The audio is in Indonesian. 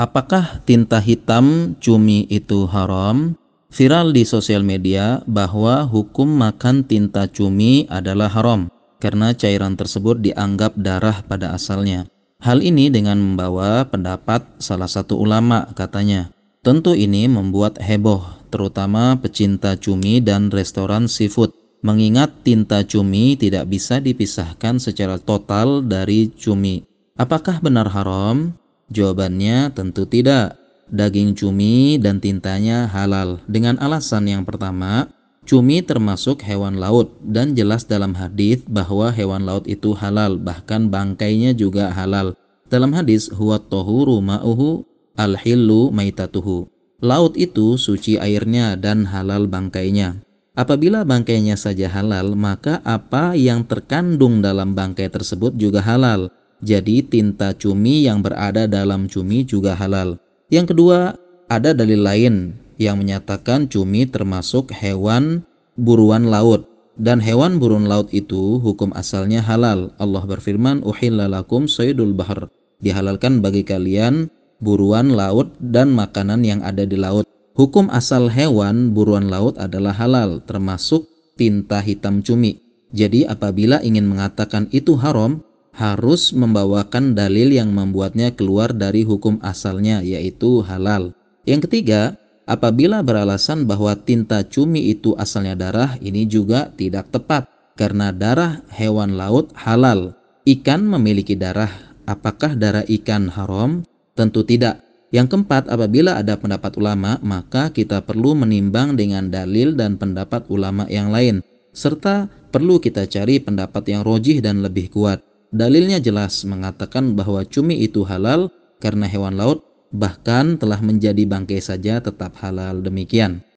Apakah tinta hitam cumi itu haram? Viral di sosial media bahwa hukum makan tinta cumi adalah haram karena cairan tersebut dianggap darah pada asalnya. Hal ini dengan membawa pendapat salah satu ulama katanya. Tentu ini membuat heboh terutama pecinta cumi dan restoran seafood mengingat tinta cumi tidak bisa dipisahkan secara total dari cumi. Apakah benar haram? Jawabannya tentu tidak. Daging cumi dan tintanya halal. Dengan alasan yang pertama, cumi termasuk hewan laut dan jelas dalam hadis bahwa hewan laut itu halal, bahkan bangkainya juga halal. Dalam hadis huwa tohuru ma'uhu al hillu maitatuhu. Laut itu suci airnya dan halal bangkainya. Apabila bangkainya saja halal, maka apa yang terkandung dalam bangkai tersebut juga halal jadi tinta cumi yang berada dalam cumi juga halal. Yang kedua, ada dalil lain yang menyatakan cumi termasuk hewan buruan laut dan hewan buruan laut itu hukum asalnya halal. Allah berfirman, "Uhillalakum saydul bahr." Dihalalkan bagi kalian buruan laut dan makanan yang ada di laut. Hukum asal hewan buruan laut adalah halal, termasuk tinta hitam cumi. Jadi apabila ingin mengatakan itu haram, harus membawakan dalil yang membuatnya keluar dari hukum asalnya yaitu halal. Yang ketiga, apabila beralasan bahwa tinta cumi itu asalnya darah, ini juga tidak tepat karena darah hewan laut halal. Ikan memiliki darah. Apakah darah ikan haram? Tentu tidak. Yang keempat, apabila ada pendapat ulama, maka kita perlu menimbang dengan dalil dan pendapat ulama yang lain, serta perlu kita cari pendapat yang rojih dan lebih kuat. Dalilnya jelas mengatakan bahwa cumi itu halal karena hewan laut bahkan telah menjadi bangkai saja tetap halal demikian.